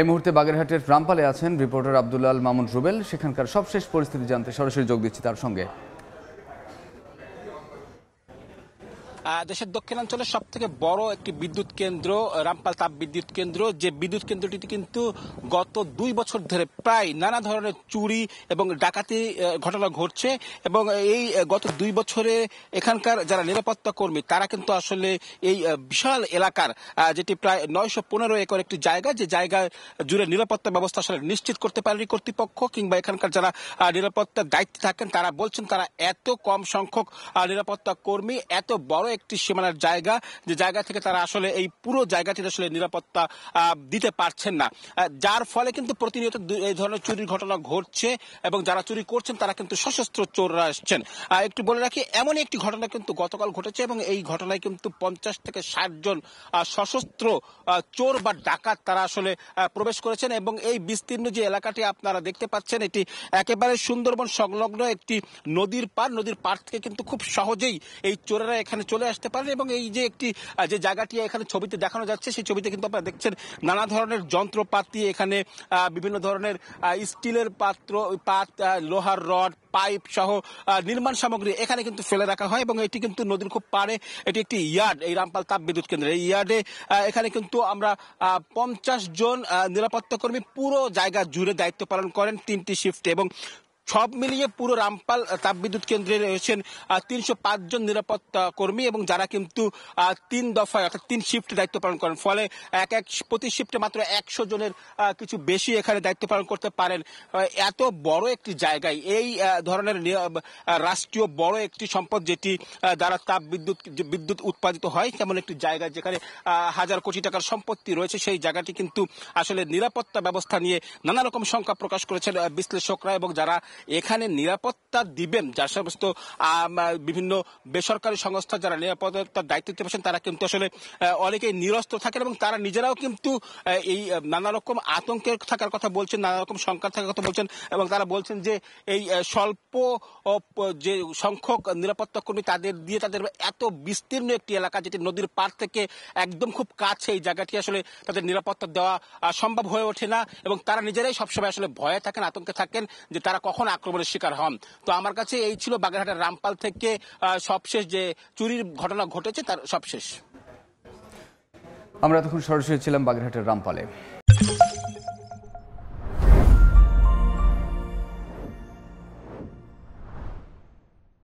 এই মুহূর্তে বাগেরহাটের রামপালে আছেন রিপোর্টার আবদুল্লাল মামুন রুবেল সেখানকার সবশেষ পরিস্থিতি জানতে সরাসরি যোগ দিচ্ছি তার সঙ্গে দেশের দক্ষিণাঞ্চলের সব থেকে বড় একটি বিদ্যুৎ কেন্দ্র রামপাল তাপ বিদ্যুৎ কেন্দ্র যে বিদ্যুৎ কেন্দ্রটিতে কিন্তু গত দুই বছর ধরে প্রায় নানা ধরনের চুরি এবং ডাকাতি ঘটনা ঘটছে এবং এই গত দুই বছরে এখানকার যারা নিরাপত্তা কর্মী তারা কিন্তু আসলে এই বিশাল এলাকার যেটি প্রায় নয়শো পনেরো একর একটি জায়গা যে জায়গা জুড়ে নিরাপত্তা ব্যবস্থা আসলে নিশ্চিত করতে পারেনি কর্তৃপক্ষ কিংবা এখানকার যারা নিরাপত্তার দায়িত্বে থাকেন তারা বলছেন তারা এত কম সংখ্যক নিরাপত্তা কর্মী এত বড় একটি সীমানার জায়গা যে জায়গা থেকে তারা আসলে এই পুরো জায়গাটি আসলে নিরাপত্তা দিতে পারছেন না যার ফলে কিন্তু প্রতিনিয়ত এই ধরনের চুরির ঘটনা ঘটছে এবং যারা চুরি করছেন তারা কিন্তু সশস্ত্র চোররা আসছেন একটু বলে রাখি এমন একটি ঘটনা কিন্তু গতকাল ঘটেছে এবং এই ঘটনায় কিন্তু পঞ্চাশ থেকে ষাট জন সশস্ত্র চোর বা ডাকাত তারা আসলে প্রবেশ করেছেন এবং এই বিস্তীর্ণ যে এলাকাটি আপনারা দেখতে পাচ্ছেন এটি একেবারে সুন্দরবন সংলগ্ন একটি নদীর পার নদীর পার থেকে কিন্তু খুব সহজেই এই চোরেরা এখানে চলে আসতে পারেন এবং এই যে একটি যে জায়গাটি এখানে ছবিতে দেখানো যাচ্ছে সেই ছবিতে কিন্তু আপনারা দেখছেন নানা ধরনের যন্ত্রপাতি এখানে বিভিন্ন ধরনের স্টিলের পাত্র পাত লোহার রড পাইপ সহ নির্মাণ সামগ্রী এখানে কিন্তু ফেলে রাখা হয় এবং এটি কিন্তু নদীর খুব পারে এটি একটি ইয়ার্ড এই রামপাল তাপ বিদ্যুৎ কেন্দ্র এই ইয়ার্ডে এখানে কিন্তু আমরা পঞ্চাশ জন নিরাপত্তা কর্মী পুরো জায়গা জুড়ে দায়িত্ব পালন করেন তিনটি শিফটে এবং সব মিলিয়ে পুরো রামপাল তাপবিদ্যুৎ কেন্দ্রে রয়েছেন তিনশো পাঁচজন নিরাপত্তা কর্মী এবং যারা কিন্তু তিন দফায় অর্থাৎ তিন শিফট দায়িত্ব পালন করেন ফলে এক এক প্রতি শিফটে মাত্র একশো জনের কিছু বেশি এখানে দায়িত্ব পালন করতে পারেন এত বড় একটি জায়গায় এই ধরনের রাষ্ট্রীয় বড় একটি সম্পদ যেটি দ্বারা তাপ বিদ্যুৎ বিদ্যুৎ উৎপাদিত হয় তেমন একটি জায়গা যেখানে হাজার কোটি টাকার সম্পত্তি রয়েছে সেই জায়গাটি কিন্তু আসলে নিরাপত্তা ব্যবস্থা নিয়ে নানা রকম শঙ্কা প্রকাশ করেছেন বিশ্লেষকরা এবং যারা এখানে নিরাপত্তা দিবেন যার সমস্ত বিভিন্ন বেসরকারি সংস্থা যারা নিরাপত্তার দায়িত্ব দিতে পারছেন তারা কিন্তু আসলে অনেকেই নিরস্ত থাকেন এবং তারা নিজেরাও কিন্তু এই নানা রকম আতঙ্কের থাকার কথা বলছেন নানা রকম সংখ্যা থাকার কথা বলছেন এবং তারা বলছেন যে এই স্বল্প যে সংখ্যক নিরাপত্তা কর্মী তাদের দিয়ে তাদের এত বিস্তীর্ণ একটি এলাকা যেটি নদীর পার থেকে একদম খুব কাছে এই জায়গাটি আসলে তাদের নিরাপত্তা দেওয়া সম্ভব হয়ে ওঠে না এবং তারা নিজেরাই সবসময় আসলে ভয়ে থাকেন আতঙ্কে থাকেন যে তারা কখন তখন আক্রমণের শিকার হন তো আমার কাছে এই ছিল বাগেরহাটের রামপাল থেকে সবশেষ যে চুরির ঘটনা ঘটেছে তার সবশেষ আমরা তখন সরাসরি ছিলাম বাগেরহাটের রামপালে